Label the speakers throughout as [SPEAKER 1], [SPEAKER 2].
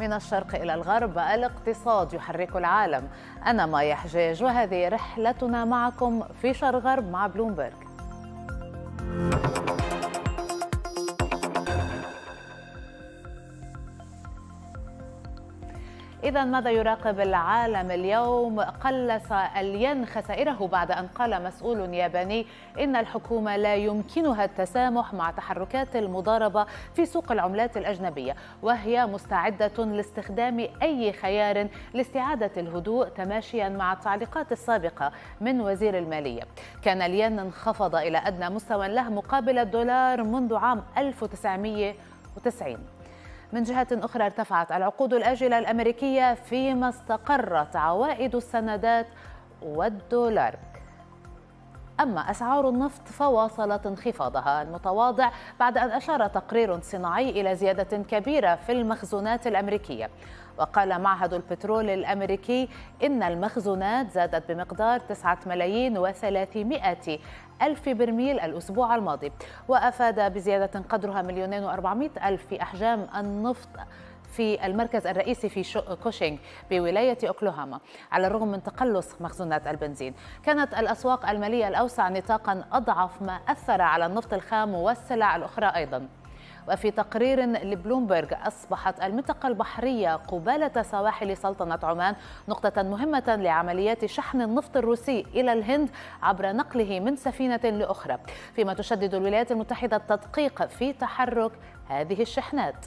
[SPEAKER 1] من الشرق إلى الغرب الاقتصاد يحرك العالم أنا مايا حجاج وهذه رحلتنا معكم في شرق غرب مع بلومبرج إذا ماذا يراقب العالم اليوم؟ قلص الين خسائره بعد أن قال مسؤول ياباني إن الحكومة لا يمكنها التسامح مع تحركات المضاربة في سوق العملات الأجنبية وهي مستعدة لاستخدام أي خيار لاستعادة الهدوء تماشيا مع التعليقات السابقة من وزير المالية كان الين انخفض إلى أدنى مستوى له مقابل الدولار منذ عام 1990 من جهة أخرى ارتفعت العقود الآجلة الأمريكية فيما استقرت عوائد السندات والدولار أما أسعار النفط فواصلت انخفاضها المتواضع بعد أن أشار تقرير صناعي إلى زيادة كبيرة في المخزونات الأمريكية وقال معهد البترول الأمريكي إن المخزونات زادت بمقدار 9 ملايين و300 ألف برميل الأسبوع الماضي وأفاد بزيادة قدرها مليونين وأربعمائة ألف في أحجام النفط في المركز الرئيسي في كوشينغ بولاية أوكلاهاما على الرغم من تقلص مخزونات البنزين كانت الأسواق المالية الأوسع نطاقا أضعف ما أثر على النفط الخام والسلع الأخرى أيضاً وفي تقرير لبلومبرج أصبحت المنطقة البحرية قبالة سواحل سلطنة عمان نقطة مهمة لعمليات شحن النفط الروسي إلى الهند عبر نقله من سفينة لأخرى فيما تشدد الولايات المتحدة التدقيق في تحرك هذه الشحنات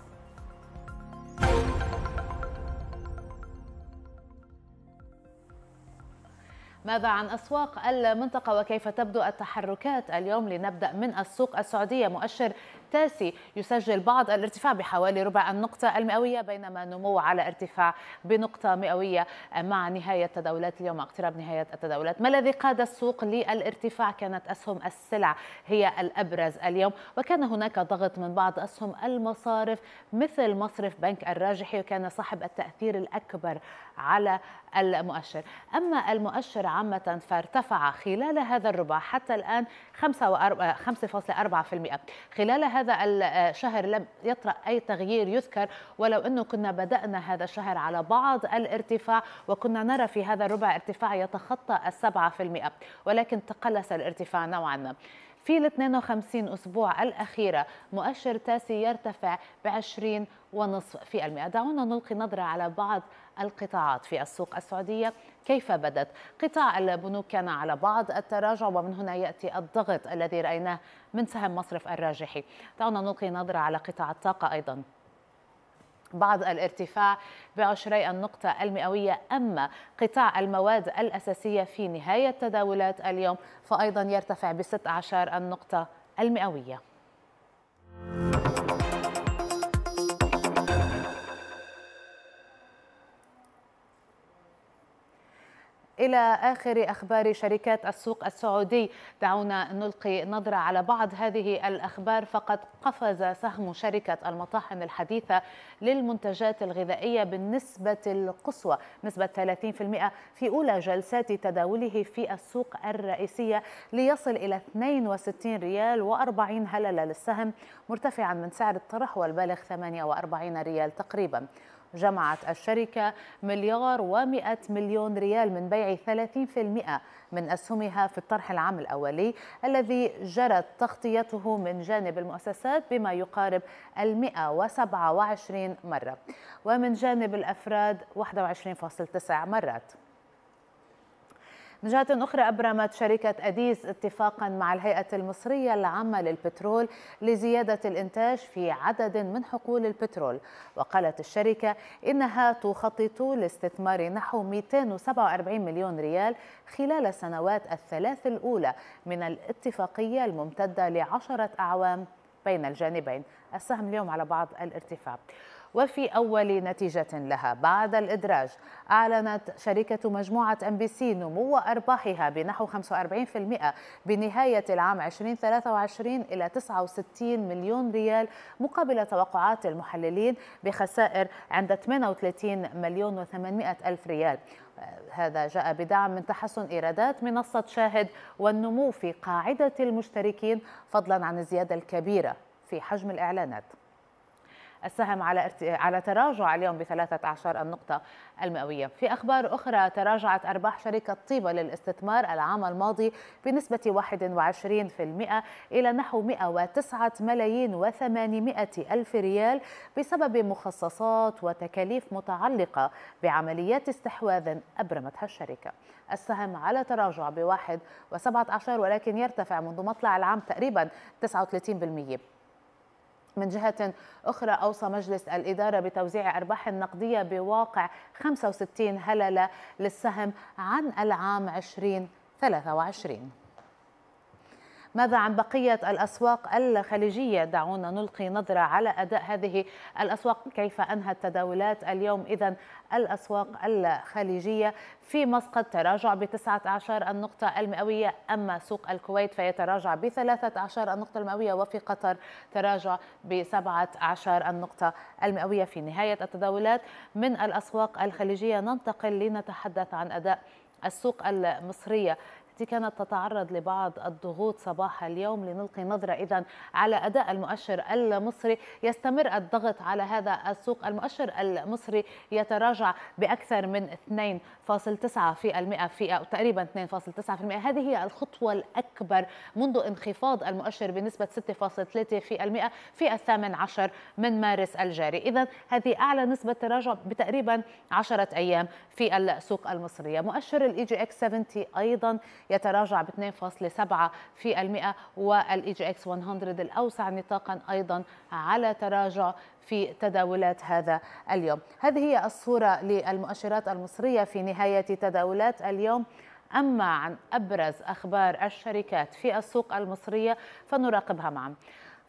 [SPEAKER 1] ماذا عن أسواق المنطقة وكيف تبدو التحركات اليوم لنبدأ من السوق السعودية مؤشر التاسي يسجل بعض الارتفاع بحوالي ربع النقطة المئوية بينما نمو على ارتفاع بنقطة مئوية مع نهاية تداولات اليوم اقتراب نهاية التداولات ما الذي قاد السوق للارتفاع كانت أسهم السلع هي الأبرز اليوم وكان هناك ضغط من بعض أسهم المصارف مثل مصرف بنك الراجحي وكان صاحب التأثير الأكبر على المؤشر أما المؤشر عامة فارتفع خلال هذا الربع حتى الآن 5.4% آه، خلال هذا الشهر آه، لم يطرأ أي تغيير يذكر ولو أنه كنا بدأنا هذا الشهر على بعض الارتفاع وكنا نرى في هذا الربع ارتفاع يتخطى السبعة في المئة ولكن تقلص الارتفاع نوعا ما في ال 52 أسبوع الأخيرة مؤشر تاسي يرتفع ب 20 ونصف في المئة دعونا نلقي نظرة على بعض القطاعات في السوق السعودية كيف بدت قطاع البنوك كان على بعض التراجع ومن هنا يأتي الضغط الذي رأيناه من سهم مصرف الراجحي دعونا نلقي نظرة على قطاع الطاقة أيضا بعض الارتفاع بعشري النقطة المئوية أما قطاع المواد الأساسية في نهاية تداولات اليوم فأيضا يرتفع بست عشر النقطة المئوية إلى آخر أخبار شركات السوق السعودي دعونا نلقي نظرة على بعض هذه الأخبار فقد قفز سهم شركة المطاحن الحديثة للمنتجات الغذائية بالنسبة القصوى نسبة 30% في أولى جلسات تداوله في السوق الرئيسية ليصل إلى 62 ريال و40 هللة للسهم مرتفعا من سعر الطرح والبالغ 48 ريال تقريبا جمعت الشركة مليار ومئة مليون ريال من بيع 30% من أسهمها في الطرح العام الأولي الذي جرت تغطيته من جانب المؤسسات بما يقارب المئة 127 مرة ومن جانب الأفراد 21.9 مرات من جهة أخرى أبرمت شركة أديس اتفاقا مع الهيئة المصرية العامة للبترول لزيادة الإنتاج في عدد من حقول البترول وقالت الشركة إنها تخطط لاستثمار نحو 247 مليون ريال خلال السنوات الثلاث الأولى من الاتفاقية الممتدة لعشرة أعوام بين الجانبين السهم اليوم على بعض الارتفاع وفي أول نتيجة لها بعد الإدراج أعلنت شركة مجموعة أم بي سي نمو أرباحها بنحو 45% بنهاية العام 2023 إلى 69 مليون ريال مقابل توقعات المحللين بخسائر عند 38 مليون و800 ألف ريال هذا جاء بدعم من تحسن ايرادات منصه شاهد والنمو في قاعده المشتركين فضلا عن الزياده الكبيره في حجم الاعلانات السهم على على تراجع اليوم ب 13 النقطة المئوية. في أخبار أخرى تراجعت أرباح شركة طيبة للاستثمار العام الماضي بنسبة 21% إلى نحو 109 ملايين و800 ألف ريال بسبب مخصصات وتكاليف متعلقة بعمليات استحواذ أبرمتها الشركة. السهم على تراجع ب 1.17 ولكن يرتفع منذ مطلع العام تقريبا 39% من جهة أخرى أوصى مجلس الإدارة بتوزيع أرباح النقدية بواقع 65 هللة للسهم عن العام 2023 ماذا عن بقية الأسواق الخليجية دعونا نلقي نظرة على أداء هذه الأسواق كيف أنهى التداولات اليوم إذا الأسواق الخليجية في مسقط تراجع بتسعة عشر النقطة المئوية أما سوق الكويت فيتراجع بثلاثة عشر النقطة المئوية وفي قطر تراجع بسبعة عشر النقطة المئوية في نهاية التداولات من الأسواق الخليجية ننتقل لنتحدث عن أداء السوق المصرية التي كانت تتعرض لبعض الضغوط صباح اليوم لنلقي نظرة إذا على أداء المؤشر المصري يستمر الضغط على هذا السوق المؤشر المصري يتراجع بأكثر من 2.9 في المئة في أو تقريبا 2.9 في المئة هذه هي الخطوة الأكبر منذ انخفاض المؤشر بنسبة 6.3 في المئة في الثامن عشر من مارس الجاري إذا هذه أعلى نسبة تراجع بتقريبا 10 أيام في السوق المصرية مؤشر الإي جي إكس 70 أيضا يتراجع ب 2.7 في المئة والإي جي إكس 100 الأوسع نطاقا أيضا على تراجع في تداولات هذا اليوم هذه هي الصورة للمؤشرات المصرية في نهاية تداولات اليوم أما عن أبرز أخبار الشركات في السوق المصرية فنراقبها معا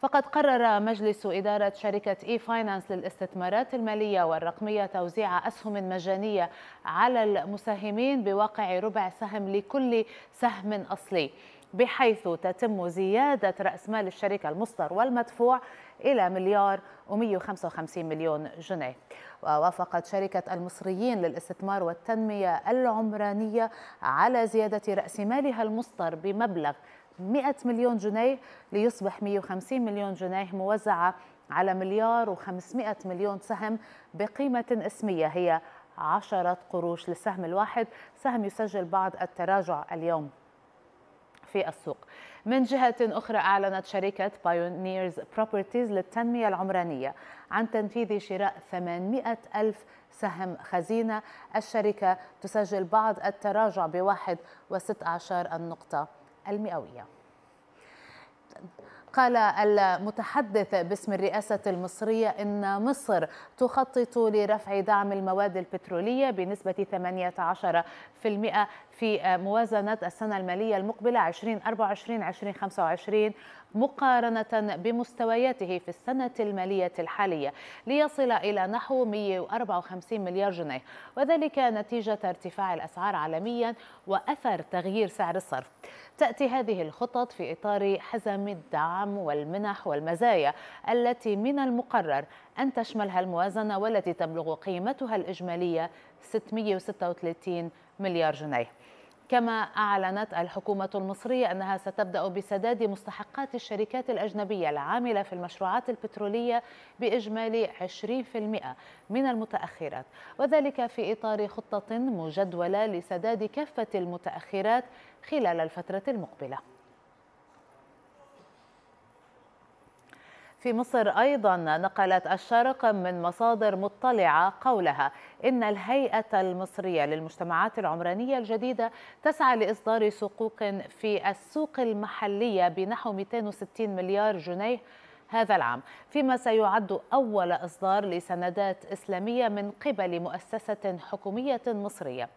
[SPEAKER 1] فقد قرر مجلس إدارة شركة إي فاينانس للاستثمارات المالية والرقمية توزيع أسهم مجانية على المساهمين بواقع ربع سهم لكل سهم أصلي بحيث تتم زيادة رأس مال الشركة المصدر والمدفوع إلى مليار و155 مليون جنيه ووافقت شركة المصريين للاستثمار والتنمية العمرانية على زيادة رأس مالها المصدر بمبلغ 100 مليون جنيه ليصبح 150 مليون جنيه موزعة على مليار و500 مليون سهم بقيمة اسمية هي عشرة قروش للسهم الواحد سهم يسجل بعض التراجع اليوم في السوق من جهة أخرى أعلنت شركة بايونيرز بروبرتيز للتنمية العمرانية عن تنفيذ شراء 800 ألف سهم خزينة الشركة تسجل بعض التراجع بواحد وست عشر النقطة المئوية قال المتحدث باسم الرئاسة المصرية إن مصر تخطط لرفع دعم المواد البترولية بنسبة 18% في موازنة السنة المالية المقبلة 2024-2025 مقارنة بمستوياته في السنة المالية الحالية ليصل إلى نحو 154 مليار جنيه وذلك نتيجة ارتفاع الأسعار عالميا وأثر تغيير سعر الصرف تأتي هذه الخطط في إطار حزم الدعم والمنح والمزايا التي من المقرر أن تشملها الموازنة والتي تبلغ قيمتها الإجمالية 636 مليار جنيه كما أعلنت الحكومة المصرية أنها ستبدأ بسداد مستحقات الشركات الأجنبية العاملة في المشروعات البترولية بإجمالي 20% من المتأخرات وذلك في إطار خطة مجدولة لسداد كافة المتأخرات خلال الفترة المقبلة في مصر أيضا نقلت الشارقة من مصادر مطلعة قولها إن الهيئة المصرية للمجتمعات العمرانية الجديدة تسعى لإصدار صكوك في السوق المحلية بنحو 260 مليار جنيه هذا العام فيما سيعد أول إصدار لسندات إسلامية من قبل مؤسسة حكومية مصرية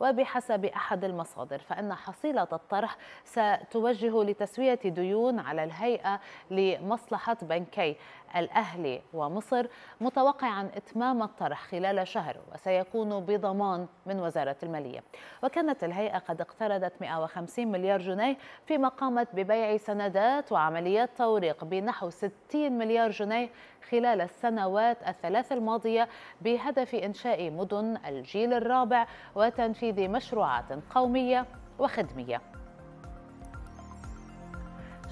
[SPEAKER 1] وبحسب أحد المصادر فإن حصيلة الطرح ستوجه لتسوية ديون على الهيئة لمصلحة بنكي الأهلي ومصر متوقعا إتمام الطرح خلال شهر وسيكون بضمان من وزارة المالية وكانت الهيئة قد اقترضت 150 مليار جنيه فيما قامت ببيع سندات وعمليات توريق بنحو 60 مليار جنيه خلال السنوات الثلاث الماضية بهدف إنشاء مدن الجيل الرابع وتنفيذ مشروعات قومية وخدمية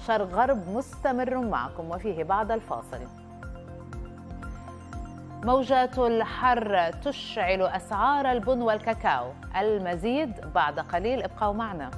[SPEAKER 1] شرق غرب مستمر معكم وفيه بعد الفاصل موجات الحر تشعل أسعار البن والكاكاو المزيد بعد قليل ابقوا معنا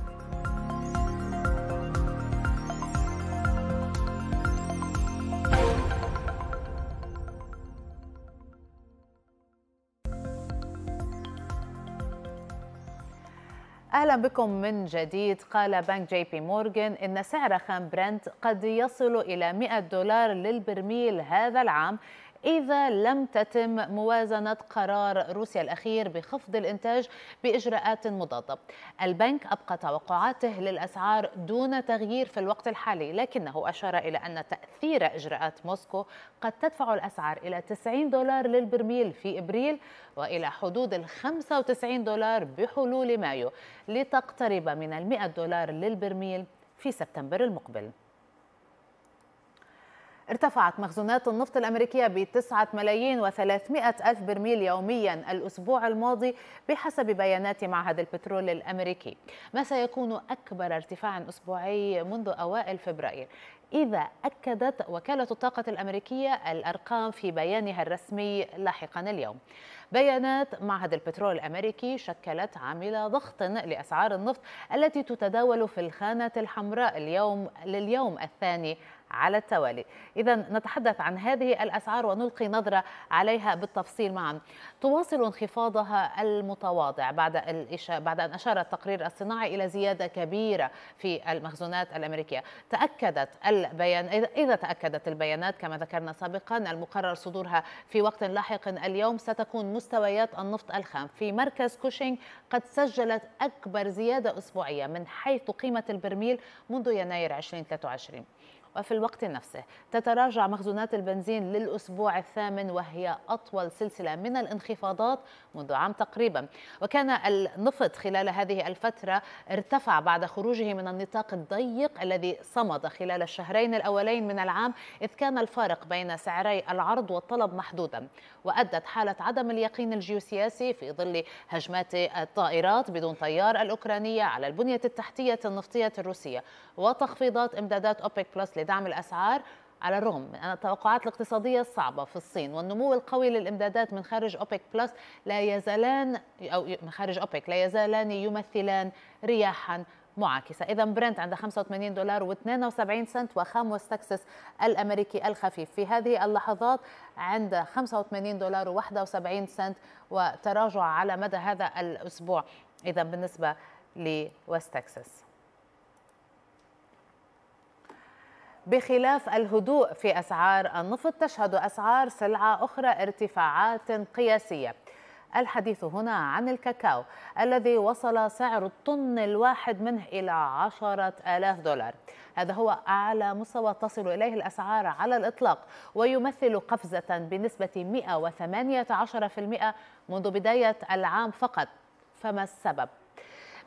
[SPEAKER 1] أهلا بكم من جديد قال بنك جي بي مورغان إن سعر خام برنت قد يصل إلى 100 دولار للبرميل هذا العام إذا لم تتم موازنة قرار روسيا الأخير بخفض الإنتاج بإجراءات مضادة البنك أبقى توقعاته للأسعار دون تغيير في الوقت الحالي لكنه أشار إلى أن تأثير إجراءات موسكو قد تدفع الأسعار إلى 90 دولار للبرميل في إبريل وإلى حدود ال 95 دولار بحلول مايو لتقترب من ال 100 دولار للبرميل في سبتمبر المقبل ارتفعت مخزونات النفط الأمريكية ب 9 ملايين و300 ألف برميل يوميا الأسبوع الماضي بحسب بيانات معهد البترول الأمريكي ما سيكون أكبر ارتفاع أسبوعي منذ أوائل فبراير إذا أكدت وكالة الطاقة الأمريكية الأرقام في بيانها الرسمي لاحقا اليوم بيانات معهد البترول الأمريكي شكلت عامل ضغط لأسعار النفط التي تتداول في الخانة الحمراء اليوم لليوم الثاني على التوالي إذا نتحدث عن هذه الأسعار ونلقي نظرة عليها بالتفصيل معا تواصل انخفاضها المتواضع بعد الإشا... بعد أن أشار التقرير الصناعي إلى زيادة كبيرة في المخزونات الأمريكية تأكدت البيان إذا تأكدت البيانات كما ذكرنا سابقا المقرر صدورها في وقت لاحق اليوم ستكون مستويات النفط الخام في مركز كوشينغ قد سجلت أكبر زيادة أسبوعية من حيث قيمة البرميل منذ يناير 2023 وفي الوقت نفسه تتراجع مخزونات البنزين للأسبوع الثامن وهي أطول سلسلة من الانخفاضات منذ عام تقريبا وكان النفط خلال هذه الفترة ارتفع بعد خروجه من النطاق الضيق الذي صمد خلال الشهرين الأولين من العام إذ كان الفارق بين سعري العرض والطلب محدودا وأدت حالة عدم اليقين الجيوسياسي في ظل هجمات الطائرات بدون طيار الأوكرانية على البنية التحتية النفطية الروسية وتخفيضات إمدادات أوبيك بلس لدعم الأسعار على الرغم من أن التوقعات الاقتصادية الصعبة في الصين والنمو القوي للإمدادات من خارج أوبك بلس لا يزالان أو من خارج أوبك لا يزالان يمثلان رياحا معاكسة إذا برنت عند 85 دولار و72 سنت وخام وستكسس الأمريكي الخفيف في هذه اللحظات عند 85 دولار و71 سنت وتراجع على مدى هذا الأسبوع إذا بالنسبة لوستكسس تكساس بخلاف الهدوء في أسعار النفط تشهد أسعار سلعة أخرى ارتفاعات قياسية الحديث هنا عن الكاكاو الذي وصل سعر الطن الواحد منه إلى عشرة آلاف دولار هذا هو أعلى مستوى تصل إليه الأسعار على الإطلاق ويمثل قفزة بنسبة 118% منذ بداية العام فقط فما السبب؟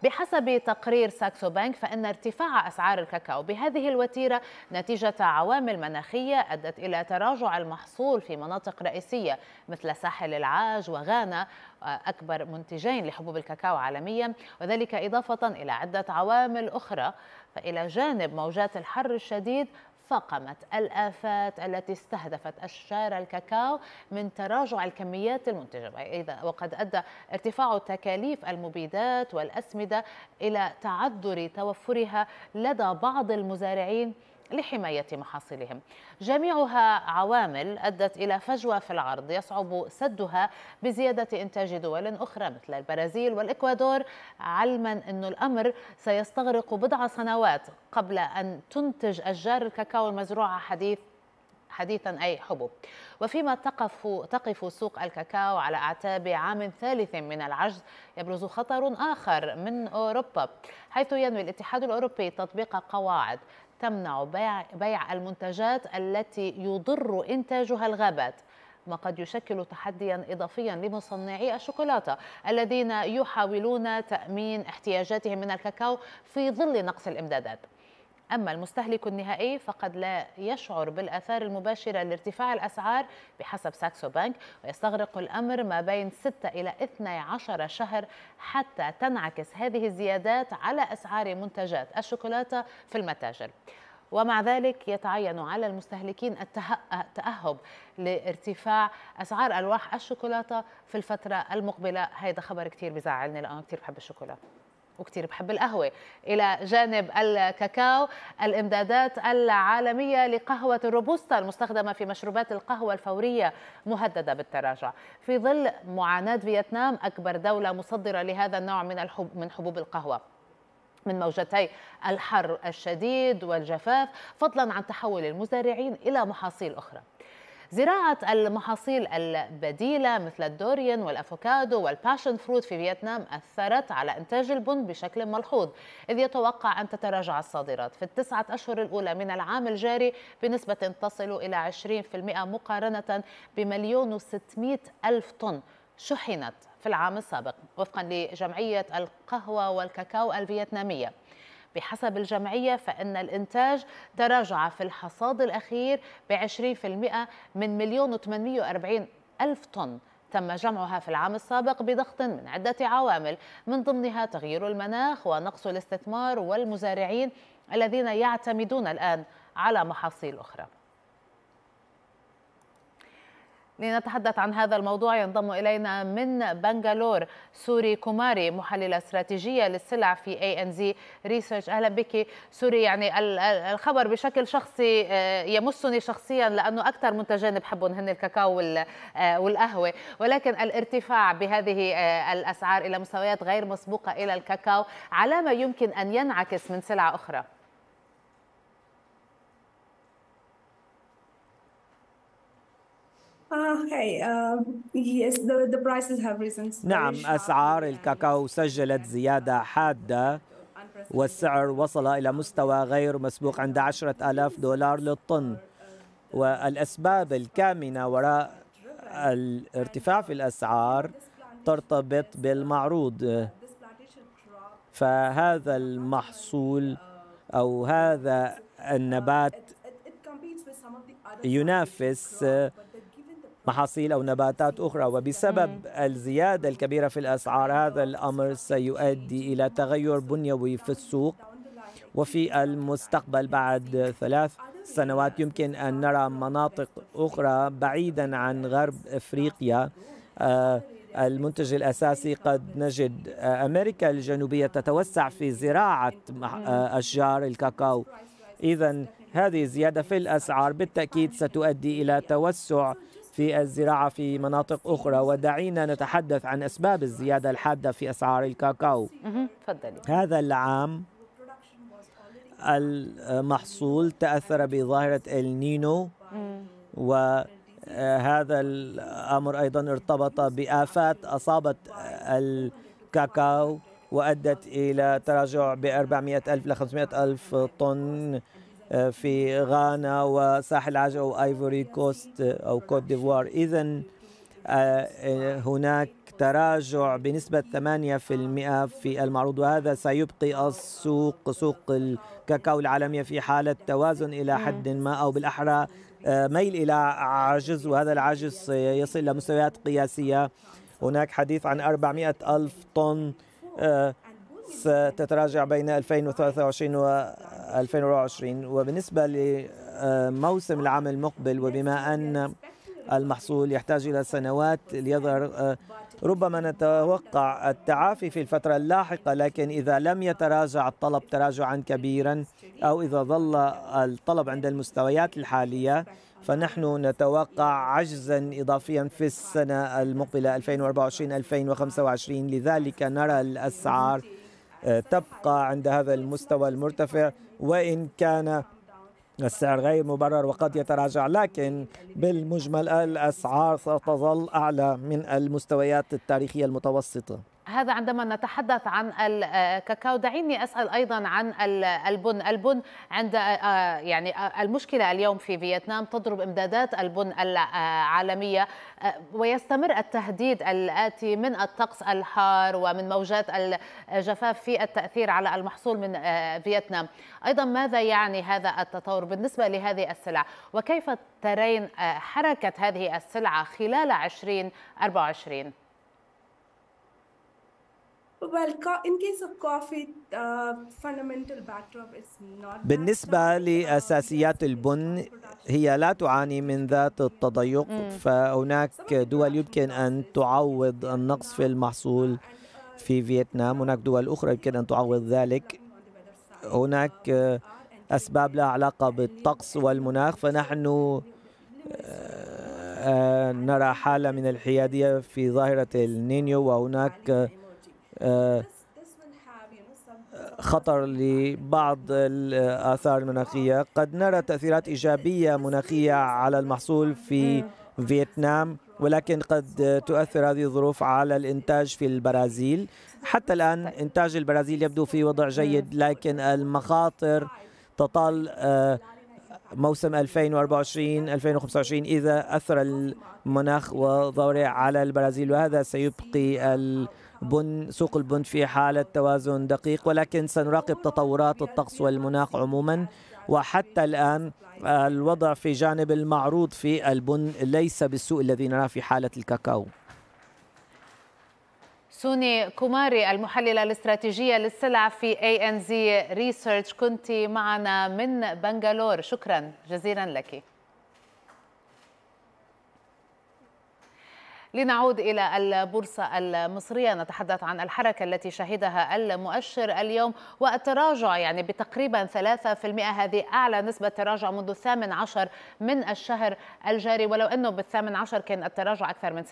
[SPEAKER 1] بحسب تقرير ساكسو بانك فإن ارتفاع أسعار الكاكاو بهذه الوتيرة نتيجة عوامل مناخية أدت إلى تراجع المحصول في مناطق رئيسية مثل ساحل العاج وغانا آه، أكبر منتجين لحبوب الكاكاو عالميا وذلك إضافة إلى عدة عوامل أخرى فإلى جانب موجات الحر الشديد فاقمت الآفات التي استهدفت أشجار الكاكاو من تراجع الكميات المنتجة إذا وقد أدى ارتفاع تكاليف المبيدات والأسمدة إلى تعذر توفرها لدى بعض المزارعين لحماية محاصيلهم جميعها عوامل أدت إلى فجوة في العرض يصعب سدها بزيادة إنتاج دول أخرى مثل البرازيل والإكوادور علما أن الأمر سيستغرق بضع سنوات قبل أن تنتج أشجار الكاكاو المزروعة حديث حديثا أي حبوب وفيما تقف, تقف سوق الكاكاو على أعتاب عام ثالث من العجز يبرز خطر آخر من أوروبا حيث ينوي الاتحاد الأوروبي تطبيق قواعد تمنع بيع المنتجات التي يضر إنتاجها الغابات ما قد يشكل تحديا اضافيا لمصنعي الشوكولاته الذين يحاولون تامين احتياجاتهم من الكاكاو في ظل نقص الامدادات أما المستهلك النهائي فقد لا يشعر بالأثار المباشرة لارتفاع الأسعار بحسب ساكسو بانك ويستغرق الأمر ما بين 6 إلى 12 شهر حتى تنعكس هذه الزيادات على أسعار منتجات الشوكولاتة في المتاجر ومع ذلك يتعين على المستهلكين التأهب لارتفاع أسعار ألواح الشوكولاتة في الفترة المقبلة هيدا خبر كتير بزعلني لأنه كتير بحب الشوكولاتة وكثير بحب القهوة إلى جانب الكاكاو الإمدادات العالمية لقهوة الروبوستا المستخدمة في مشروبات القهوة الفورية مهددة بالتراجع في ظل معاناة فيتنام أكبر دولة مصدرة لهذا النوع من, الحب من حبوب القهوة من موجتي الحر الشديد والجفاف فضلا عن تحول المزارعين إلى محاصيل أخرى زراعة المحاصيل البديلة مثل الدوريان والأفوكادو والباشن فروت في فيتنام أثرت على إنتاج البن بشكل ملحوظ إذ يتوقع أن تتراجع الصادرات في التسعة أشهر الأولى من العام الجاري بنسبة تصل إلى 20% مقارنة بمليون وستمائة ألف طن شحنت في العام السابق وفقا لجمعية القهوة والكاكاو الفيتنامية بحسب الجمعية فإن الإنتاج تراجع في الحصاد الأخير ب 20% من مليون و840 ألف طن تم جمعها في العام السابق بضغط من عدة عوامل من ضمنها تغيير المناخ ونقص الاستثمار والمزارعين الذين يعتمدون الآن على محاصيل أخرى لنتحدث عن هذا الموضوع ينضم إلينا من بنغالور سوري كوماري محللة استراتيجية للسلع في اي ان زي ريسيرش أهلا بك سوري يعني الخبر بشكل شخصي آه، يمسني شخصيا لأنه أكثر منتجين بحبهم هن الكاكاو آه، والقهوة ولكن الارتفاع بهذه آه، الأسعار إلى مستويات غير مسبوقة إلى الكاكاو على ما يمكن أن ينعكس من سلع أخرى Um,
[SPEAKER 2] نعم
[SPEAKER 3] أسعار الكاكاو سجلت زيادة حادة والسعر وصل إلى مستوى غير مسبوق عند عشرة آلاف دولار للطن والأسباب الكامنة وراء الارتفاع في الأسعار ترتبط بالمعروض فهذا المحصول أو هذا النبات ينافس محاصيل أو نباتات أخرى وبسبب الزيادة الكبيرة في الأسعار هذا الأمر سيؤدي إلى تغير بنيوي في السوق وفي المستقبل بعد ثلاث سنوات يمكن أن نرى مناطق أخرى بعيدا عن غرب أفريقيا آه، المنتج الأساسي قد نجد آه، أمريكا الجنوبية تتوسع في زراعة آه، أشجار الكاكاو إذا هذه الزيادة في الأسعار بالتأكيد ستؤدي إلى توسع في الزراعة في مناطق أخرى ودعينا نتحدث عن أسباب الزيادة الحادة في أسعار الكاكاو هذا العام المحصول تأثر بظاهرة النينو وهذا الأمر أيضا ارتبط بآفات أصابت الكاكاو وأدت إلى تراجع ب 400 ألف إلى 500 ألف طن آه، في غانا وساحل العاج أو آيفوري آه، كوست أو كوت ديفوار إذا هناك تراجع بنسبة 8% في المعروض وهذا سيبقي السوق سوق الكاكاو العالمية في حالة توازن إلى نعم. حد ما أو بالأحرى آه، ميل إلى عجز وهذا العجز سيصل إلى مستويات قياسية هناك حديث عن 400 ألف طن ستتراجع بين 2023 و 2024 وبالنسبة لموسم العام المقبل وبما أن المحصول يحتاج إلى سنوات ليظهر ربما نتوقع التعافي في الفترة اللاحقة لكن إذا لم يتراجع الطلب تراجعا كبيرا أو إذا ظل الطلب عند المستويات الحالية فنحن نتوقع عجزا إضافيا في السنة المقبلة 2024-2025 لذلك نرى الأسعار آه، تبقى عند هذا المستوى المرتفع وإن كان السعر غير مبرر وقد يتراجع لكن بالمجمل الأسعار ستظل أعلى من المستويات
[SPEAKER 1] التاريخية المتوسطة هذا عندما نتحدث عن الكاكاو آه، دعيني اسال ايضا عن البن البن عند آه، آه، يعني المشكله اليوم في فيتنام تضرب امدادات البن العالميه ويستمر التهديد الاتي من الطقس الحار ومن موجات الجفاف في التاثير على المحصول من فيتنام ايضا ماذا يعني هذا التطور بالنسبه لهذه السلع وكيف ترين حركه هذه السلعه خلال 2024
[SPEAKER 4] Well, in case of coffee, uh,
[SPEAKER 3] fundamental backdrop is not بالنسبة لأساسيات البن هي لا تعاني من ذات التضيق فهناك دول يمكن أن تعوض النقص في المحصول uh, في فيتنام هناك دول أخرى يمكن أن تعوض ذلك هناك آه، أسباب لها علاقة بالطقس والمناخ فنحن آه، آه، نرى حالة من الحيادية في ظاهرة النينيو وهناك خطر لبعض الآثار المناخية قد نرى تأثيرات إيجابية مناخية على المحصول في فيتنام ولكن قد تؤثر هذه الظروف على الإنتاج في البرازيل حتى الآن إنتاج البرازيل يبدو في وضع جيد لكن المخاطر تطال آه، موسم 2024 2025 إذا أثر المناخ وضوره على البرازيل وهذا سيبقي بن سوق البن في حالة توازن دقيق ولكن سنراقب تطورات الطقس والمناخ عموما وحتى الآن آه، الوضع في جانب المعروض في البن ليس بالسوء الذي نراه في حالة الكاكاو
[SPEAKER 1] سوني كوماري المحللة الاستراتيجية للسلع في اي ان زي ريسيرش كنت معنا من بنغالور شكرا جزيلا لك لنعود إلى البورصة المصرية نتحدث عن الحركة التي شهدها المؤشر اليوم والتراجع يعني بتقريبا 3% هذه أعلى نسبة تراجع منذ الثامن عشر من الشهر الجاري ولو أنه بالثامن عشر كان التراجع أكثر من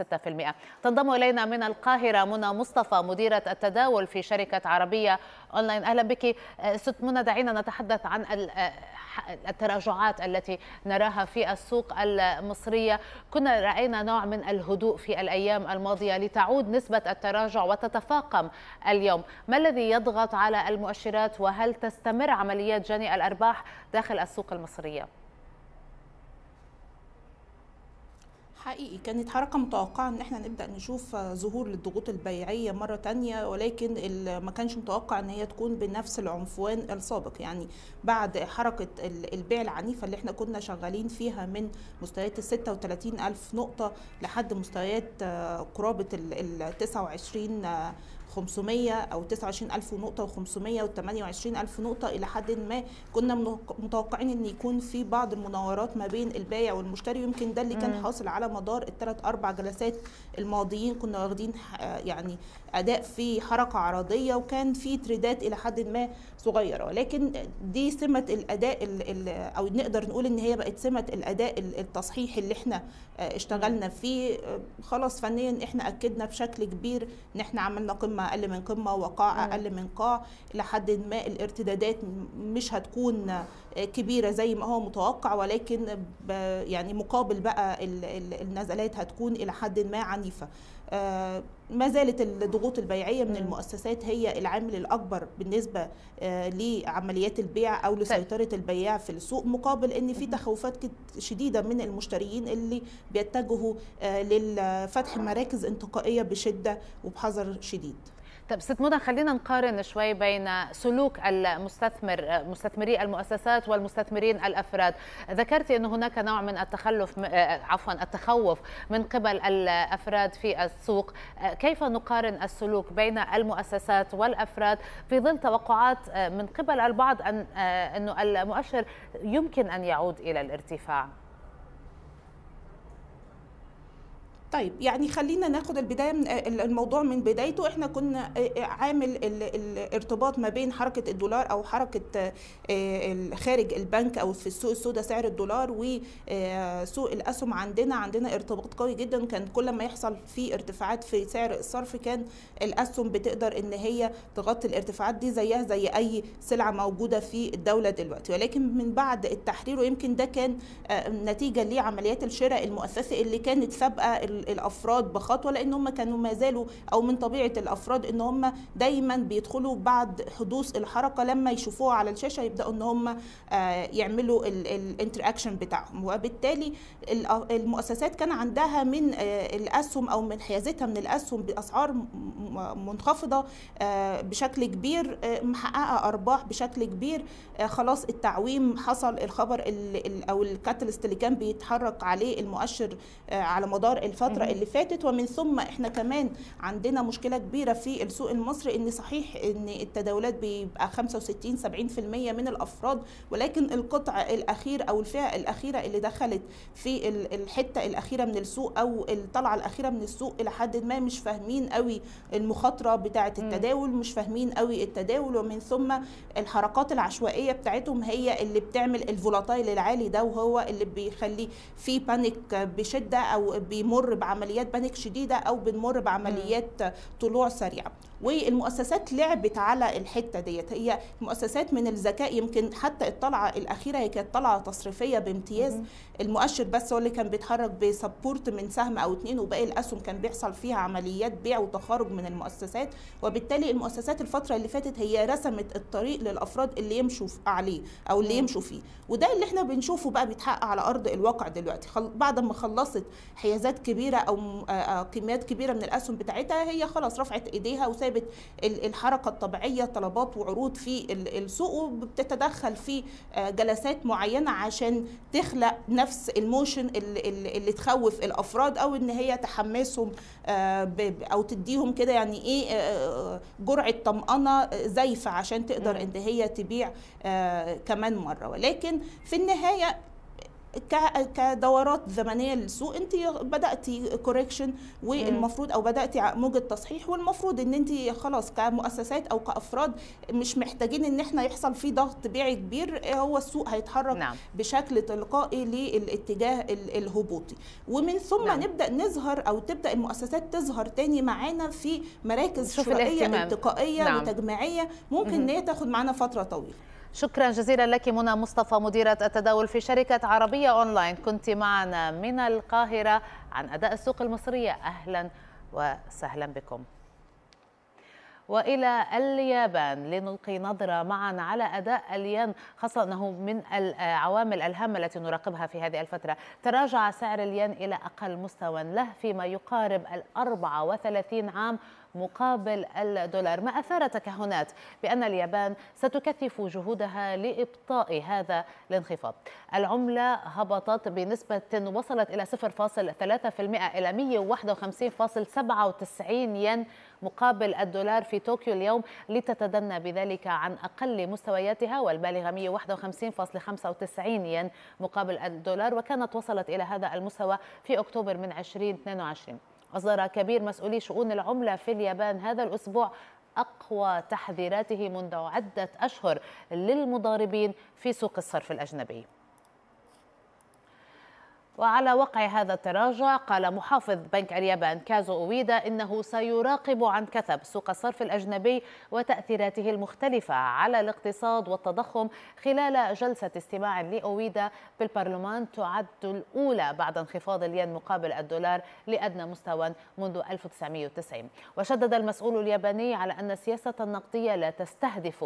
[SPEAKER 1] 6% تنضم إلينا من القاهرة منى مصطفى مديرة التداول في شركة عربية أونلاين أهلا بك آه، ست منى دعينا نتحدث عن آه، التراجعات التي نراها في السوق المصرية كنا رأينا نوع من الهدوء في الأيام الماضية لتعود نسبة التراجع وتتفاقم اليوم ما الذي يضغط على المؤشرات وهل تستمر عمليات جني الأرباح داخل السوق المصرية؟
[SPEAKER 2] حقيقي كانت حركة متوقعة ان احنا نبدأ نشوف ظهور للضغوط البيعية مرة تانية ولكن ما كانش متوقع ان هي تكون بنفس العنفوان السابق يعني بعد حركة البيع العنيفة اللي احنا كنا شغالين فيها من مستويات ال 36 ألف نقطة لحد مستويات قرابة ال 29 500 او 29000 نقطه و 528000 نقطه الى حد ما كنا متوقعين ان يكون في بعض المناورات ما بين البائع والمشتري ويمكن ده اللي كان حاصل على مدار الثلاث اربع جلسات الماضيين كنا واخدين يعني اداء في حركه عرضيه وكان في تريدات الى حد ما صغيره ولكن دي سمه الاداء الـ الـ او نقدر نقول ان هي بقت سمه الاداء التصحيحي اللي احنا آه، اشتغلنا فيه آه، خلاص فنيا احنا اكدنا بشكل كبير ان احنا عملنا قمه اقل من قمه وقاع اقل من قاع الى حد ما الارتدادات مش هتكون آه، كبيره زي ما هو متوقع ولكن يعني مقابل بقى النزلات هتكون الى حد ما عنيفه آه، ما زالت الضغوط البيعيه من المؤسسات هي العامل الاكبر بالنسبه آه، لعمليات البيع او طيب. لسيطره البياع في السوق مقابل ان في تخوفات شديده من المشترين اللي بيتجهوا آه، لفتح مراكز انتقائيه بشده
[SPEAKER 1] وبحذر شديد طب ست مدى خلينا نقارن شوي بين سلوك المستثمر مستثمري المؤسسات والمستثمرين الافراد ذكرت ان هناك نوع من التخلف عفوا التخوف من قبل الافراد في السوق كيف نقارن السلوك بين المؤسسات والافراد في ظل توقعات من قبل البعض ان انه المؤشر يمكن ان يعود الى الارتفاع
[SPEAKER 2] طيب يعني خلينا ناخد البدايه من الموضوع من بدايته احنا كنا آه، آه، عامل الارتباط ما بين حركه الدولار او حركه آه، خارج البنك او في السوق السوداء سعر الدولار وسوق الاسهم عندنا عندنا ارتباط قوي جدا كان كل ما يحصل في ارتفاعات في سعر الصرف كان الاسهم بتقدر ان هي تغطي الارتفاعات دي زيها زي اي سلعه موجوده في الدوله دلوقتي ولكن من بعد التحرير ويمكن ده كان نتيجه لعمليات الشراء المؤسسي اللي كانت سابقه الافراد بخطوه لان هم كانوا ما زالوا او من طبيعه الافراد ان هم دايما بيدخلوا بعد حدوث الحركه لما يشوفوها على الشاشه يبداوا ان هم آه، يعملوا الانتراكشن بتاعهم وبالتالي المؤسسات كان عندها من آه، الاسهم او من حيازتها من الاسهم باسعار منخفضه آه، بشكل كبير محققه ارباح بشكل كبير خلاص التعويم حصل الخبر او الكاتلست اللي كان بيتحرك عليه المؤشر على مدار الفتره الفتره اللي فاتت ومن ثم احنا كمان عندنا مشكله كبيره في السوق المصري ان صحيح ان التداولات بيبقى 65 70% من الافراد ولكن القطع الاخير او الفئه الاخيره اللي دخلت في الحته الاخيره من السوق او الطلعه الاخيره من السوق الى حد ما مش فاهمين قوي المخاطره بتاعه التداول مش فاهمين قوي التداول ومن ثم الحركات العشوائيه بتاعتهم هي اللي بتعمل الفولاتايل العالي ده وهو اللي بيخلي في بانيك بشده او بيمر بعمليات بانيك شديده او بنمر بعمليات طلوع سريعه والمؤسسات لعبت على الحته ديت هي المؤسسات من الذكاء يمكن حتى الطلعه الاخيره هي كانت طلعه تصريفيه بامتياز المؤشر بس هو اللي كان بيتحرك بسبورت من سهم او اتنين وباقي الاسهم كان بيحصل فيها عمليات بيع وتخارج من المؤسسات وبالتالي المؤسسات الفتره اللي فاتت هي رسمت الطريق للافراد اللي يمشوا عليه او اللي يمشوا فيه وده اللي احنا بنشوفه بقى بيتحقق على ارض الواقع دلوقتي بعد ما خلصت حيازات كبيره او كميات آه، آه، كبيره من الاسهم بتاعتها هي خلاص رفعت ايديها وسابت غيابه الحركه الطبيعيه طلبات وعروض في السوق وبتتدخل في آه، جلسات معينه عشان تخلق نفس الموشن اللي, اللي تخوف الافراد او ان هي تحمسهم آه، او تديهم كده يعني ايه آه، جرعه طمانه زايفه عشان تقدر ان هي تبيع كمان مره ولكن في النهايه كدورات زمنيه للسوق انت بداتي كوريكشن والمفروض او بداتي موجه تصحيح والمفروض ان انت خلاص كمؤسسات او كافراد مش محتاجين ان احنا يحصل فيه ضغط بيعي كبير هو السوق هيتحرك نعم. بشكل تلقائي للاتجاه الهبوطي ومن ثم نعم. نبدا نظهر او تبدا المؤسسات تظهر تاني معانا
[SPEAKER 1] في مراكز شرائيه التقائيه نعم. وتجميعيه ممكن ان هي تاخد معانا فتره طويله شكرا جزيلا لك منى مصطفى مديرة التداول في شركة عربية أونلاين كنت معنا من القاهرة عن أداء السوق المصرية أهلا وسهلا بكم والى اليابان لنلقي نظره معا على اداء الين خاصه انه من العوامل الهامه التي نراقبها في هذه الفتره تراجع سعر الين الى اقل مستوى له فيما يقارب ال 34 عام مقابل الدولار ما أثار تكهنات بأن اليابان ستكثف جهودها لإبطاء هذا الانخفاض العملة هبطت بنسبة وصلت إلى 0.3% إلى 151.97 ين مقابل الدولار في طوكيو اليوم لتتدنى بذلك عن أقل مستوياتها والبالغة 151.95 ين مقابل الدولار وكانت وصلت إلى هذا المستوى في أكتوبر من 2022 أصدر كبير مسؤولي شؤون العملة في اليابان هذا الأسبوع أقوى تحذيراته منذ عدة أشهر للمضاربين في سوق الصرف الأجنبي وعلى وقع هذا التراجع قال محافظ بنك اليابان كازو أويدا إنه سيراقب عن كثب سوق الصرف الأجنبي وتأثيراته المختلفة على الاقتصاد والتضخم خلال جلسة استماع لأويدا بالبرلمان تعد الأولى بعد انخفاض الين مقابل الدولار لأدنى مستوى منذ 1990 وشدد المسؤول الياباني على أن السياسة النقدية لا تستهدف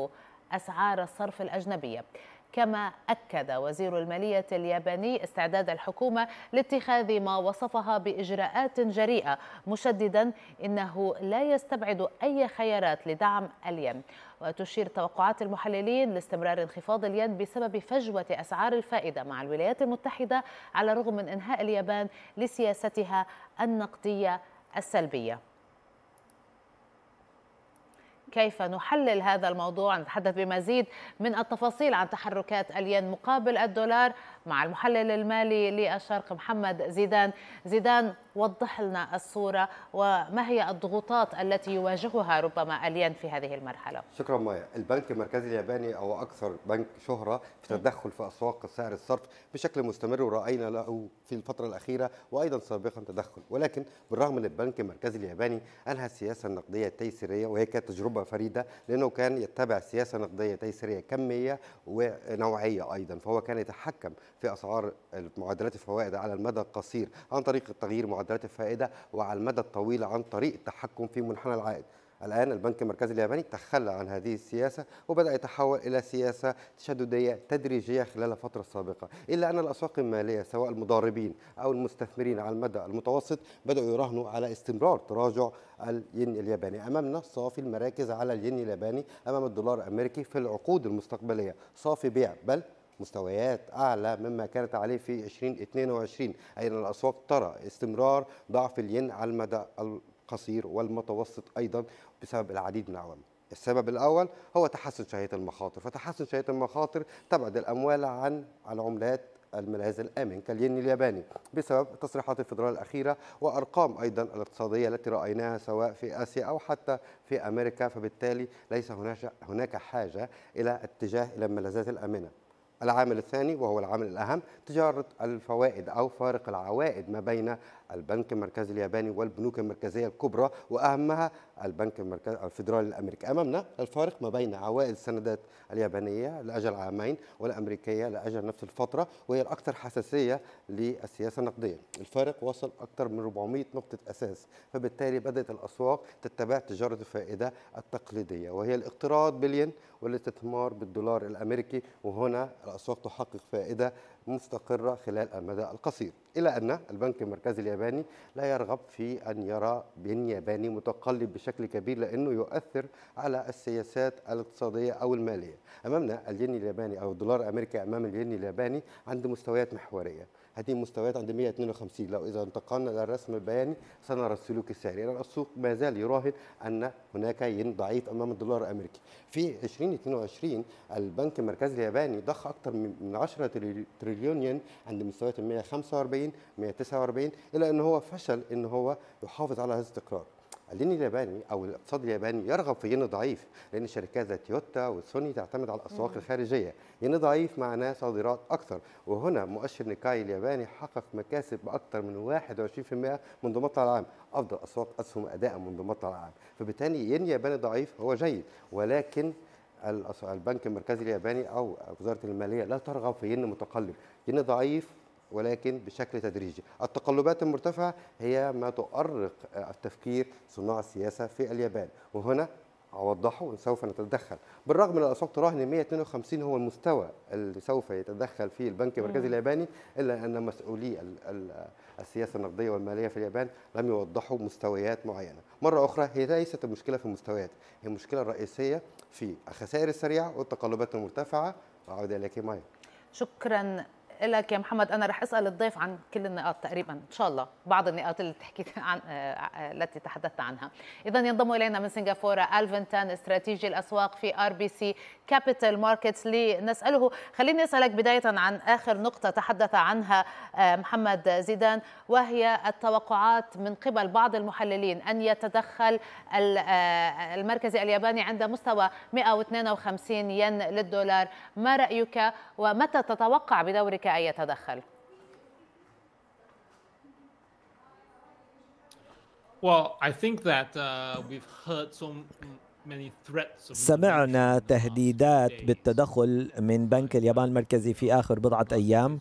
[SPEAKER 1] أسعار الصرف الأجنبية كما أكد وزير المالية الياباني استعداد الحكومة لاتخاذ ما وصفها بإجراءات جريئة مشددا إنه لا يستبعد أي خيارات لدعم الين وتشير توقعات المحللين لاستمرار انخفاض الين بسبب فجوة أسعار الفائدة مع الولايات المتحدة على الرغم من إنهاء اليابان لسياستها النقدية السلبية كيف نحلل هذا الموضوع نتحدث بمزيد من التفاصيل عن تحركات الين مقابل الدولار مع المحلل المالي للشرق محمد زيدان زيدان وضح لنا الصورة وما هي الضغوطات التي يواجهها ربما الين في هذه المرحلة
[SPEAKER 5] شكرا مايا البنك المركزي الياباني أو أكثر بنك شهرة في تدخل في أسواق سعر الصرف بشكل مستمر ورأينا له في الفترة الأخيرة وأيضا سابقا تدخل ولكن بالرغم من البنك المركزي الياباني أنهى السياسة النقدية التيسيرية وهي كانت تجربة فريدة لأنه كان يتبع سياسة نقدية تيسيرية كمية ونوعية أيضا فهو كان يتحكم في اسعار معدلات الفوائد على المدى القصير عن طريق تغيير معدلات الفائده وعلى المدى الطويل عن طريق التحكم في منحنى العائد الآن البنك المركزي الياباني تخلى عن هذه السياسة وبدأ يتحول إلى سياسة تشددية تدريجية خلال الفترة السابقة إلا أن الأسواق المالية سواء المضاربين أو المستثمرين على المدى المتوسط بدأوا يراهنوا على استمرار تراجع الين الياباني أمامنا صافي المراكز على الين الياباني أمام الدولار الأمريكي في العقود المستقبلية صافي بيع بل مستويات أعلى مما كانت عليه في 2022 أي أن الأسواق ترى استمرار ضعف الين على المدى القصير والمتوسط أيضا بسبب العديد من العوامل السبب الأول هو تحسن شهية المخاطر فتحسن شهية المخاطر تبعد الأموال عن العملات الملاذ الامن كالين الياباني بسبب تصريحات الفدرال الاخيره وارقام ايضا الاقتصاديه التي رايناها سواء في اسيا او حتى في امريكا فبالتالي ليس هناك حاجه الى اتجاه الى الملاذات الامنه العامل الثاني وهو العامل الأهم تجارة الفوائد أو فارق العوائد ما بين البنك المركزي الياباني والبنوك المركزية الكبرى وأهمها البنك المركزي الفيدرالي الأمريكي أمامنا الفارق ما بين عوائد السندات اليابانية لأجل عامين والأمريكية لأجل نفس الفترة وهي الأكثر حساسية للسياسة النقدية الفارق وصل أكثر من 400 نقطة أساس فبالتالي بدأت الأسواق تتبع تجارة الفائدة التقليدية وهي الاقتراض بالين والاستثمار بالدولار الأمريكي وهنا الأسواق تحقق فائدة مستقرة خلال المدى القصير إلى أن البنك المركزي الياباني لا يرغب في أن يرى بين ياباني متقلب بشكل كبير لأنه يؤثر على السياسات الاقتصادية أو المالية أمامنا الين الياباني أو الدولار الأمريكي أمام الين الياباني عند مستويات محورية هذه مستويات عند 152 لو إذا انتقلنا إلى الرسم البياني سنرى السلوك السعري لأن السوق ما زال يراهن أن هناك ين ضعيف أمام الدولار الأمريكي في 2022 البنك المركزي الياباني ضخ أكثر من 10 تريليون ين عند مستويات 145 149 إلا أن هو فشل أن هو يحافظ على هذا الاستقرار الين الياباني او الاقتصاد الياباني يرغب في ين ضعيف لان شركات زي تويوتا وسوني تعتمد على الاسواق الخارجيه ين ضعيف معناه صادرات اكثر وهنا مؤشر نيكاي الياباني حقق مكاسب باكثر من 21% منذ مطلع العام افضل اسواق اسهم اداء منذ مطلع العام فبالتالي ين ياباني ضعيف هو جيد ولكن البنك المركزي الياباني او وزاره الماليه لا ترغب في ين متقلب ين ضعيف ولكن بشكل تدريجي التقلبات المرتفعة هي ما تؤرق التفكير صناع السياسة في اليابان وهنا اوضحه سوف نتدخل بالرغم من الاسواق تراهن 152 هو المستوى اللي سوف يتدخل فيه البنك المركزي الياباني الا ان مسؤولي السياسه النقديه والماليه في اليابان لم يوضحوا مستويات معينه مره اخرى هي ليست المشكله في المستويات هي المشكله الرئيسيه في الخسائر السريعه والتقلبات المرتفعه اعود اليك مايا
[SPEAKER 1] شكرا لك يا محمد انا رح اسال الضيف عن كل النقاط تقريبا ان شاء الله بعض النقاط اللي تحكيت عن آه، آه، التي تحدثت عنها اذا ينضم الينا من سنغافوره الفين تان استراتيجي الاسواق في ار بي سي كابيتال ماركتس لنساله خليني اسالك بدايه عن اخر نقطه تحدث عنها آه، محمد زيدان وهي التوقعات من قبل بعض المحللين ان يتدخل المركزي الياباني عند مستوى 152 ين للدولار ما رايك ومتى تتوقع بدورك أن يتدخل
[SPEAKER 2] uh, سمعنا
[SPEAKER 3] تهديدات بالتدخل من بنك اليابان المركزي في آخر بضعة أيام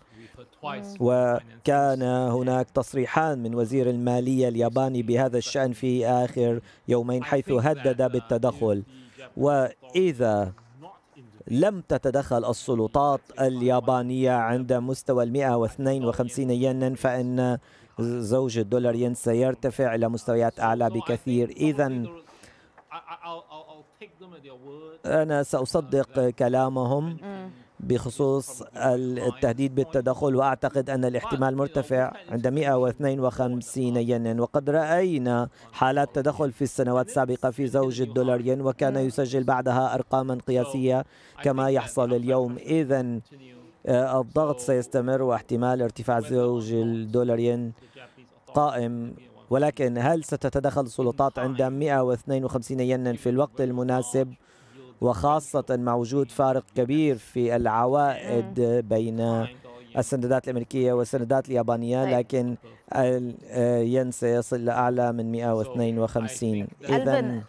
[SPEAKER 3] وكان هناك تصريحان من وزير المالية الياباني بهذا الشأن في آخر يومين حيث هدد uh, بالتدخل وإذا لم تتدخل السلطات اليابانية عند مستوى ال 152 ينا فإن زوج الدولار ين سيرتفع إلى مستويات أعلى بكثير إذا أنا سأصدق كلامهم بخصوص التهديد بالتدخل وأعتقد أن الاحتمال مرتفع عند 152 ين وقد رأينا حالات تدخل في السنوات السابقة في زوج الدولار ين وكان يسجل بعدها أرقاما قياسية كما يحصل اليوم إذا آه، الضغط سيستمر واحتمال ارتفاع زوج الدولار ين قائم ولكن هل ستتدخل السلطات عند 152 ين في الوقت المناسب وخاصة مع وجود فارق كبير في العوائد بين السندات الأمريكية والسندات اليابانية طيب. لكن الين آه، سيصل لأعلى من 152 إذا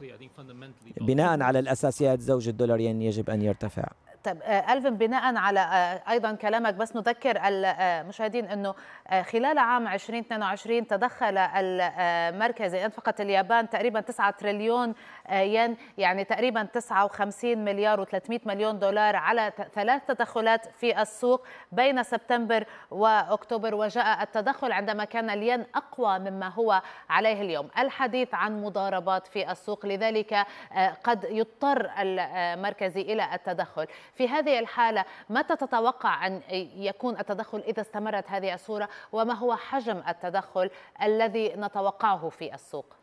[SPEAKER 3] بناء على الأساسيات زوج الدولار ين يجب أن يرتفع
[SPEAKER 1] طيب آه، الفن بناء على آه، ايضا كلامك بس نذكر المشاهدين انه خلال عام 2022 تدخل المركزي يعني انفقت اليابان تقريبا 9 تريليون ين يعني تقريبا 59 مليار و300 مليون دولار على ثلاث تدخلات في السوق بين سبتمبر واكتوبر وجاء التدخل عندما كان الين اقوى مما هو عليه اليوم الحديث عن مضاربات في السوق لذلك آه، قد يضطر المركزي الى التدخل في هذه الحاله متى تتوقع ان يكون التدخل اذا استمرت هذه الصوره وما هو حجم التدخل الذي نتوقعه في السوق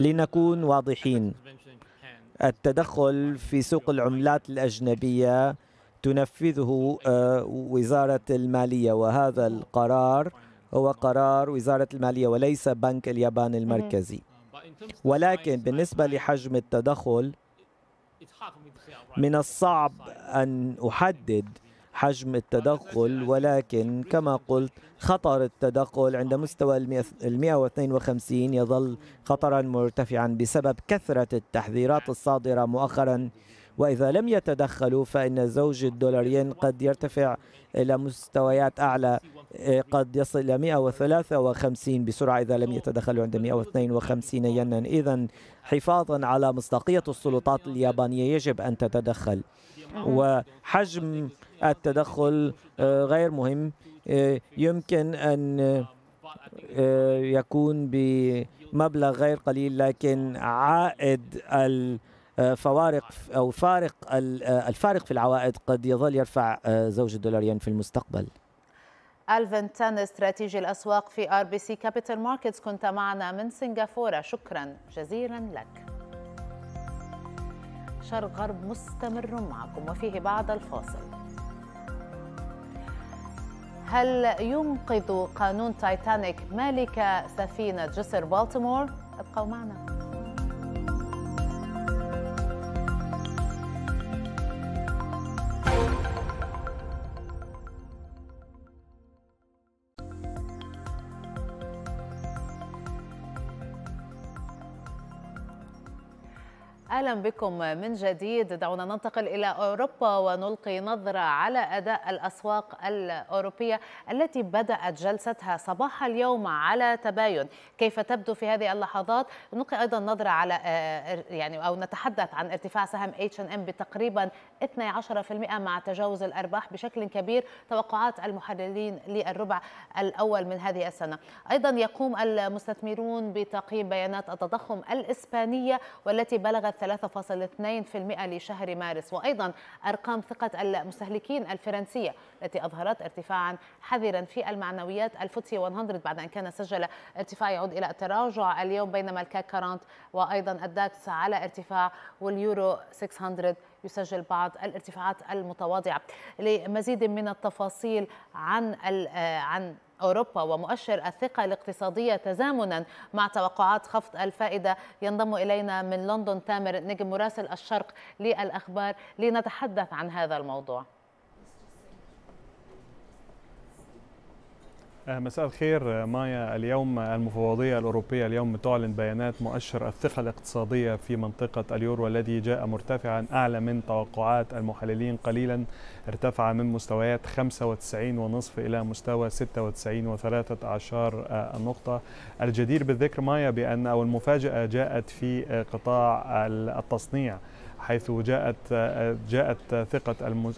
[SPEAKER 3] لنكون واضحين التدخل في سوق العملات الأجنبية تنفذه آه، وزارة المالية وهذا القرار هو قرار وزارة المالية وليس بنك اليابان المركزي uh, ولكن بالنسبة لحجم التدخل من الصعب أن أحدد حجم التدخل ولكن كما قلت خطر التدخل عند مستوى ال 152 يظل خطرا مرتفعا بسبب كثرة التحذيرات الصادرة مؤخرا وإذا لم يتدخلوا فإن زوج الدولارين قد يرتفع إلى مستويات أعلى إيه، قد يصل إلى 153 بسرعة إذا لم يتدخلوا عند 152 ينا إذا حفاظا على مصداقية السلطات اليابانية يجب أن تتدخل وحجم التدخل آه، غير مهم آه، يمكن أن آه، يكون بمبلغ غير قليل لكن عائد الفوارق أو فارق الفارق في العوائد قد يظل يرفع زوج الدولارين في المستقبل
[SPEAKER 1] ألفين تان استراتيجي الأسواق في آر بي سي كابيتال ماركتس كنت معنا من سنغافورة شكرا جزيلا لك شرق غرب مستمر معكم وفيه بعد الفاصل هل ينقذ قانون تايتانيك مالك سفينة جسر بالتيمور؟ ابقوا معنا أهلا بكم من جديد دعونا ننتقل إلى أوروبا ونلقي نظرة على أداء الأسواق الأوروبية التي بدأت جلستها صباح اليوم على تباين كيف تبدو في هذه اللحظات نلقي أيضا نظرة على يعني أو نتحدث عن ارتفاع سهم H&M بتقريبا 12% مع تجاوز الأرباح بشكل كبير توقعات المحللين للربع الأول من هذه السنة أيضا يقوم المستثمرون بتقييم بيانات التضخم الإسبانية والتي بلغت 3.2% لشهر مارس وأيضا أرقام ثقة المستهلكين الفرنسية التي أظهرت ارتفاعا حذرا في المعنويات الفوتسي 100 بعد أن كان سجل ارتفاع يعود إلى التراجع اليوم بينما الكاك 40 وأيضا الداكس على ارتفاع واليورو 600 يسجل بعض الارتفاعات المتواضعة لمزيد من التفاصيل عن آه، عن أوروبا ومؤشر الثقة الاقتصادية تزامنا مع توقعات خفض الفائدة ينضم إلينا من لندن تامر نجم مراسل الشرق للأخبار لنتحدث عن هذا الموضوع
[SPEAKER 6] آه، مساء الخير آه، مايا اليوم آه، المفوضية الأوروبية اليوم تعلن بيانات مؤشر الثقة الاقتصادية في منطقة اليورو الذي جاء مرتفعا أعلى من توقعات المحللين قليلا ارتفع من مستويات 95.5 إلى مستوى 96.13 نقطة الجدير بالذكر مايا بأن أو المفاجأة جاءت في قطاع التصنيع حيث جاءت جاءت ثقة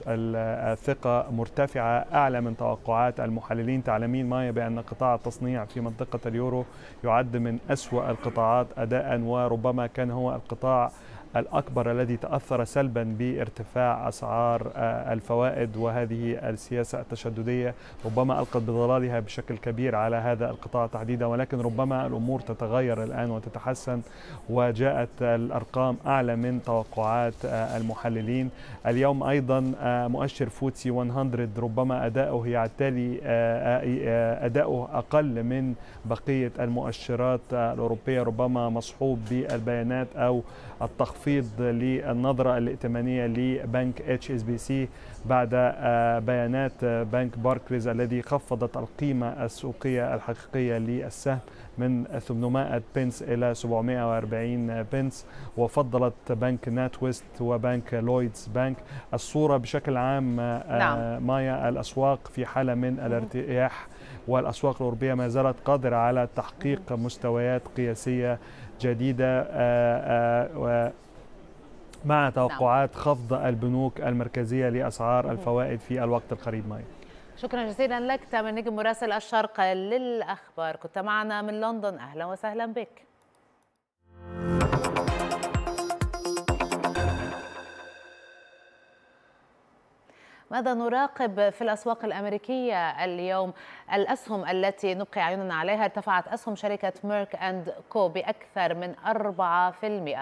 [SPEAKER 6] الثقة مرتفعة أعلى من توقعات المحللين تعلمين مايا بأن قطاع التصنيع في منطقة اليورو يعد من أسوأ القطاعات أداء وربما كان هو القطاع الأكبر الذي تأثر سلبا بارتفاع أسعار آه، الفوائد وهذه السياسة التشددية ربما ألقت بظلالها بشكل كبير على هذا القطاع تحديدا ولكن ربما الأمور تتغير الآن وتتحسن وجاءت الأرقام أعلى من توقعات آه، المحللين اليوم أيضا آه، مؤشر فوتسي 100 ربما أداؤه يعتلي أداؤه أقل من بقية المؤشرات الأوروبية ربما مصحوب بالبيانات أو التخفيض تخفيض للنظرة الائتمانية لبنك اتش اس بي سي بعد آه، بيانات آه، بنك باركليز الذي خفضت القيمة السوقية الحقيقية للسهم من 800 بنس إلى 740 بنس وفضلت بنك نات ويست وبنك لويدز بنك الصورة بشكل عام آه، نعم. مايا الأسواق في حالة من الارتياح والأسواق الأوروبية ما زالت قادرة على تحقيق مستويات قياسية جديدة مع نعم. توقعات خفض البنوك المركزية لأسعار الفوائد في الوقت القريب مايو
[SPEAKER 1] شكرا جزيلا لك تامر نجم مراسل الشرق للأخبار كنت معنا من لندن أهلا وسهلا بك ماذا نراقب في الأسواق الأمريكية اليوم الأسهم التي نبقي عيوننا عليها ارتفعت أسهم شركة ميرك أند كو بأكثر من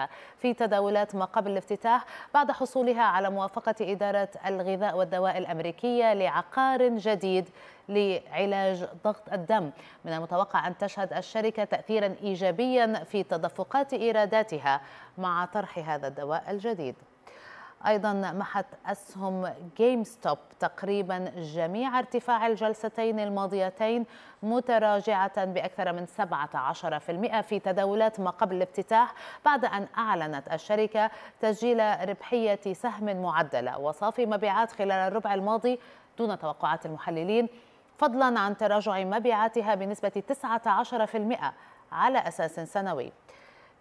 [SPEAKER 1] 4% في تداولات ما قبل الافتتاح بعد حصولها على موافقة إدارة الغذاء والدواء الأمريكية لعقار جديد لعلاج ضغط الدم من المتوقع أن تشهد الشركة تأثيرا إيجابيا في تدفقات إيراداتها مع طرح هذا الدواء الجديد أيضا محت أسهم جيم ستوب تقريبا جميع ارتفاع الجلستين الماضيتين متراجعة بأكثر من 17% في تداولات ما قبل الافتتاح بعد أن أعلنت الشركة تسجيل ربحية سهم معدلة وصافي مبيعات خلال الربع الماضي دون توقعات المحللين فضلا عن تراجع مبيعاتها بنسبة 19% على أساس سنوي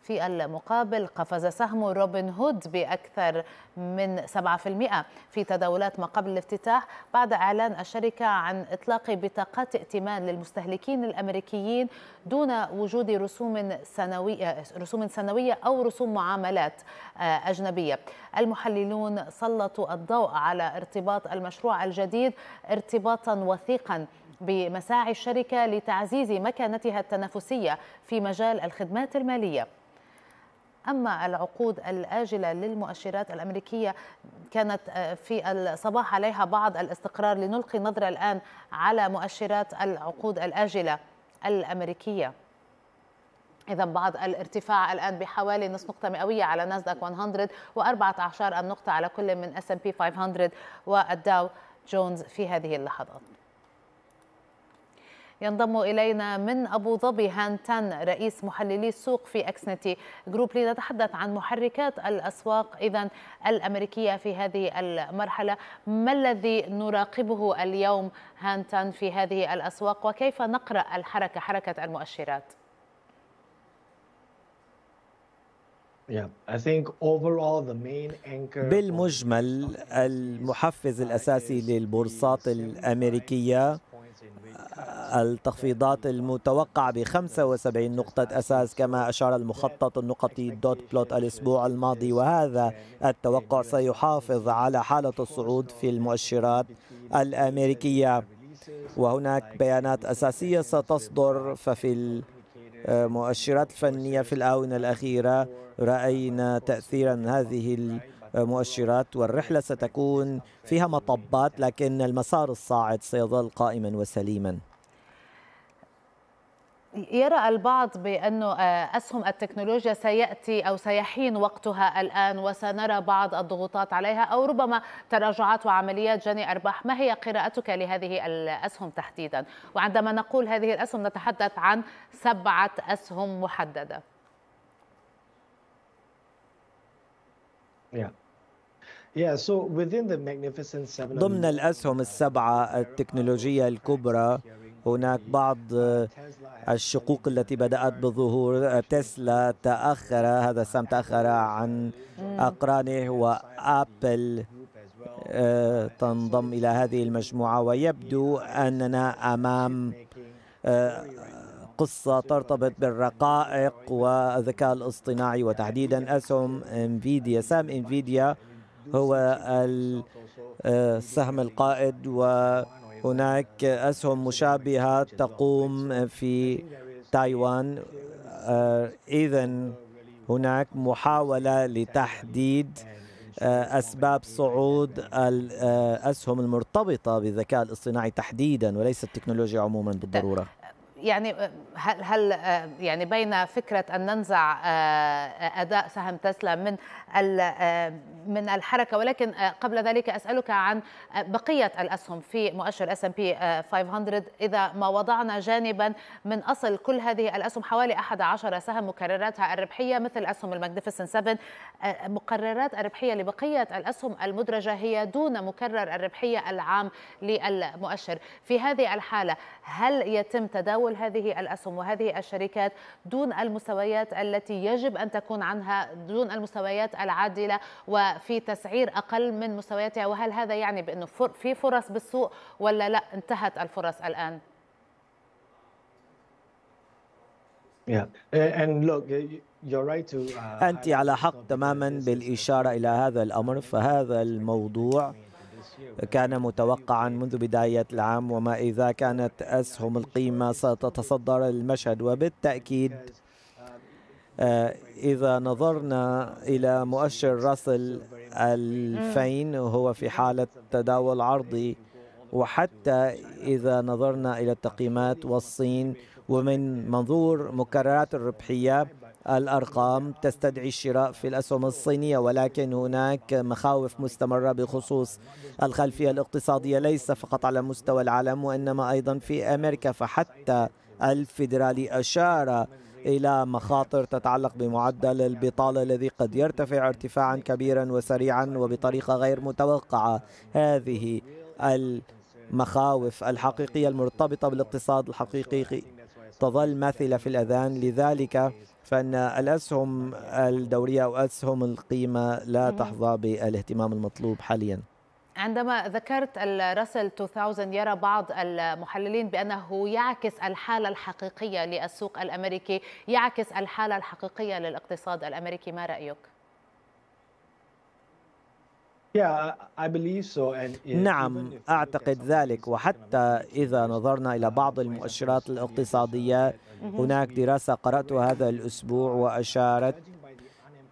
[SPEAKER 1] في المقابل قفز سهم روبن هود بأكثر من 7% في تداولات ما قبل الافتتاح بعد إعلان الشركة عن إطلاق بطاقات ائتمان للمستهلكين الأمريكيين دون وجود رسوم سنوية رسوم سنوية أو رسوم معاملات آه، أجنبية. المحللون سلطوا الضوء على ارتباط المشروع الجديد ارتباطا وثيقا بمساعي الشركة لتعزيز مكانتها التنافسية في مجال الخدمات المالية أما العقود الآجلة للمؤشرات الأمريكية كانت آه، في الصباح عليها بعض الاستقرار لنلقي نظرة الآن على مؤشرات العقود الآجلة الأمريكية إذا بعض الارتفاع الآن بحوالي نصف نقطة مئوية على ناسداك 100 و14 النقطة على كل من اس ام بي 500 والداو جونز في هذه اللحظات ينضم إلينا من أبو ظبي هان تان رئيس محللي السوق في أكسنتي جروب لنتحدث عن محركات الأسواق إذا الأمريكية في هذه المرحلة ما الذي نراقبه اليوم هان تان في هذه الأسواق وكيف نقرأ الحركة حركة المؤشرات
[SPEAKER 3] بالمجمل المحفز الأساسي للبورصات الأمريكية التخفيضات المتوقعة ب 75 نقطة أساس كما أشار المخطط النقطي دوت بلوت الأسبوع الماضي وهذا التوقع سيحافظ على حالة الصعود في المؤشرات الأمريكية وهناك بيانات أساسية ستصدر ففي المؤشرات الفنية في الآونة الأخيرة رأينا تأثيرا هذه مؤشرات والرحلة ستكون فيها مطبات لكن المسار الصاعد سيظل قائما وسليما
[SPEAKER 1] يرى البعض بأن آه، أسهم التكنولوجيا سيأتي أو سيحين وقتها الآن وسنرى بعض الضغوطات عليها أو ربما تراجعات وعمليات جني أرباح ما هي قراءتك لهذه الأسهم تحديدا وعندما نقول هذه الأسهم نتحدث عن سبعة أسهم محددة
[SPEAKER 3] yeah. ضمن الأسهم السبعة التكنولوجية الكبرى هناك بعض الشقوق التي بدأت بظهور تسلا تأخر هذا سام تأخر عن أقرانه وآبل آه، تنضم إلى هذه المجموعة ويبدو أننا أمام آه، قصة ترتبط بالرقائق والذكاء الاصطناعي وتحديدا أسهم انفيديا سام انفيديا هو السهم القائد وهناك أسهم مشابهة تقوم في تايوان آه، إذا هناك محاولة لتحديد آه، أسباب صعود آه، الأسهم المرتبطة بالذكاء الاصطناعي تحديدا وليس التكنولوجيا عموما بالضرورة
[SPEAKER 1] يعني هل هل آه، يعني بين فكره ان ننزع آه، اداء سهم تسلا من آه، من الحركه ولكن قبل ذلك اسالك عن بقيه الاسهم في مؤشر اس ام بي 500 اذا ما وضعنا جانبا من اصل كل هذه الاسهم حوالي 11 سهم مكرراتها الربحيه مثل اسهم الماجنيفيسن 7 مقررات الربحيه لبقيه الاسهم المدرجه هي دون مكرر الربحيه العام للمؤشر في هذه الحاله هل يتم تداول تدخل هذه الأسهم وهذه الشركات دون المستويات التي يجب أن تكون عنها دون المستويات العادلة وفي تسعير أقل من مستوياتها وهل هذا يعني بأنه في فرص بالسوق ولا لا انتهت الفرص الآن؟
[SPEAKER 3] uh, أنت على حق تماما بالإشارة إلى هذا الأمر فهذا الموضوع كان متوقعا منذ بداية العام وما إذا كانت أسهم القيمة ستتصدر المشهد وبالتأكيد آه، إذا نظرنا إلى مؤشر راسل 2000 هو في حالة تداول عرضي وحتى إذا نظرنا إلى التقييمات والصين ومن منظور مكررات الربحية الأرقام تستدعي الشراء في الأسهم الصينية ولكن هناك مخاوف مستمرة بخصوص الخلفية الاقتصادية ليس فقط على مستوى العالم وإنما أيضا في أمريكا فحتى الفيدرالي أشار إلى مخاطر تتعلق بمعدل البطالة الذي قد يرتفع ارتفاعا كبيرا وسريعا وبطريقة غير متوقعة هذه المخاوف الحقيقية المرتبطة بالاقتصاد الحقيقي تظل ماثلة في الأذان لذلك فأن الأسهم الدورية أو أسهم القيمة لا تحظى بالاهتمام المطلوب حالياً
[SPEAKER 1] عندما ذكرت الرسل 2000 يرى بعض المحللين بأنه يعكس الحالة الحقيقية للسوق الأمريكي يعكس الحالة الحقيقية للاقتصاد الأمريكي ما رأيك؟
[SPEAKER 3] نعم أعتقد ذلك وحتى إذا نظرنا إلى uh, بعض المؤشرات الاقتصادية mm-hmm. هناك دراسة قرأتها هذا الأسبوع وأشارت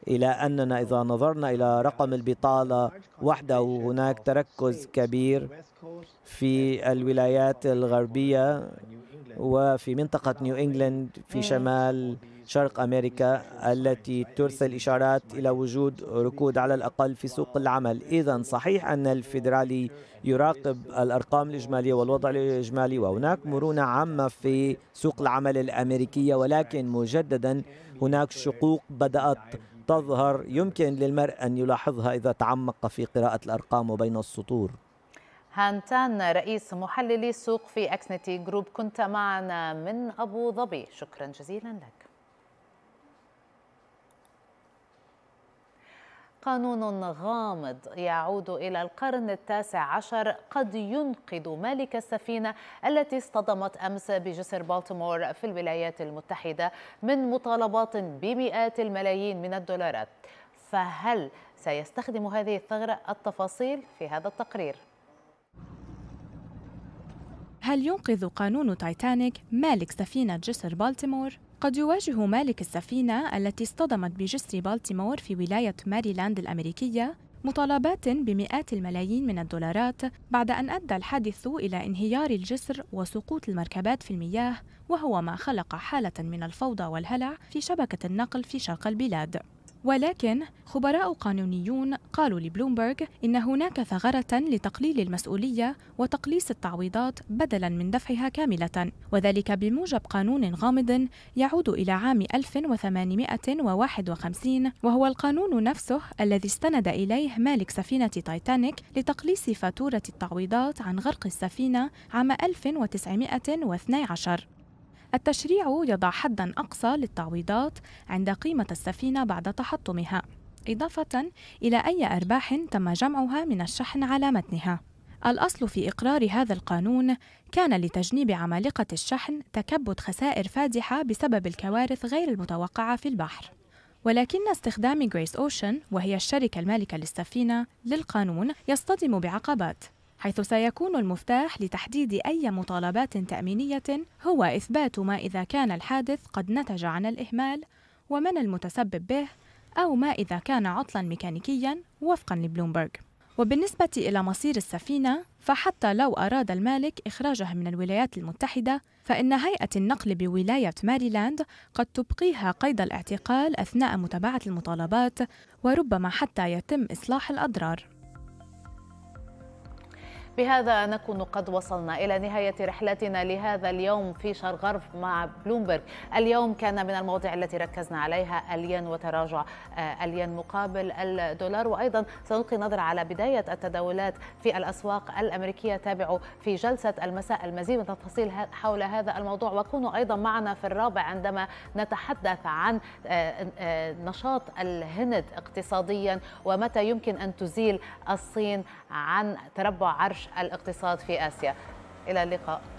[SPEAKER 3] إلى أننا إذا نظرنا إلى رقم البطالة وحده هناك تركز كبير في الولايات الغربية وفي منطقة نيو إنجلاند في شمال شرق أمريكا التي ترسل إشارات إلى وجود ركود على الأقل في سوق العمل إذا صحيح أن الفيدرالي يراقب الأرقام الإجمالية والوضع الإجمالي وهناك مرونة عامة في سوق العمل الأمريكية ولكن مجددا هناك شقوق بدأت تظهر يمكن للمرء أن يلاحظها إذا تعمق في قراءة الأرقام وبين السطور
[SPEAKER 1] هانتان رئيس محللي السوق في أكسنتي جروب كنت معنا من أبو ظبي شكرا جزيلا لك قانون غامض يعود إلى القرن التاسع عشر قد ينقذ مالك السفينة التي اصطدمت أمس بجسر بالتيمور في الولايات المتحدة من مطالبات بمئات الملايين من الدولارات فهل سيستخدم هذه الثغرة التفاصيل في هذا التقرير؟
[SPEAKER 4] هل ينقذ قانون تايتانيك مالك سفينة جسر بالتيمور؟ قد يواجه مالك السفينة التي اصطدمت بجسر بالتيمور في ولاية ماريلاند الأمريكية مطالبات بمئات الملايين من الدولارات بعد أن أدى الحادث إلى انهيار الجسر وسقوط المركبات في المياه وهو ما خلق حالة من الفوضى والهلع في شبكة النقل في شرق البلاد ولكن خبراء قانونيون قالوا لبلومبرغ إن هناك ثغرة لتقليل المسؤولية وتقليص التعويضات بدلاً من دفعها كاملة وذلك بموجب قانون غامض يعود إلى عام 1851 وهو القانون نفسه الذي استند إليه مالك سفينة تايتانيك لتقليص فاتورة التعويضات عن غرق السفينة عام 1912 التشريع يضع حدا أقصى للتعويضات عند قيمة السفينة بعد تحطمها إضافة إلى أي أرباح تم جمعها من الشحن على متنها الأصل في إقرار هذا القانون كان لتجنيب عمالقة الشحن تكبد خسائر فادحة بسبب الكوارث غير المتوقعة في البحر ولكن استخدام جريس أوشن وهي الشركة المالكة للسفينة للقانون يصطدم بعقبات حيث سيكون المفتاح لتحديد أي مطالبات تأمينية هو إثبات ما إذا كان الحادث قد نتج عن الإهمال ومن المتسبب به أو ما إذا كان عطلا ميكانيكيا وفقا لبلومبرغ وبالنسبة إلى مصير السفينة فحتى لو أراد المالك إخراجها من الولايات المتحدة فإن هيئة النقل بولاية ماريلاند قد تبقيها قيد الاعتقال أثناء متابعة المطالبات وربما حتى يتم إصلاح الأضرار
[SPEAKER 1] بهذا نكون قد وصلنا إلى نهاية رحلتنا لهذا اليوم في غرب مع بلومبرغ اليوم كان من المواضيع التي ركزنا عليها الين وتراجع آه، الين مقابل الدولار وأيضا سنلقي نظرة على بداية التداولات في الأسواق الأمريكية تابعوا في جلسة المساء المزيد من التفاصيل حول هذا الموضوع وكونوا أيضا معنا في الرابع عندما نتحدث عن آه، آه، نشاط الهند اقتصاديا ومتى يمكن أن تزيل الصين عن تربع عرش الاقتصاد في آسيا إلى اللقاء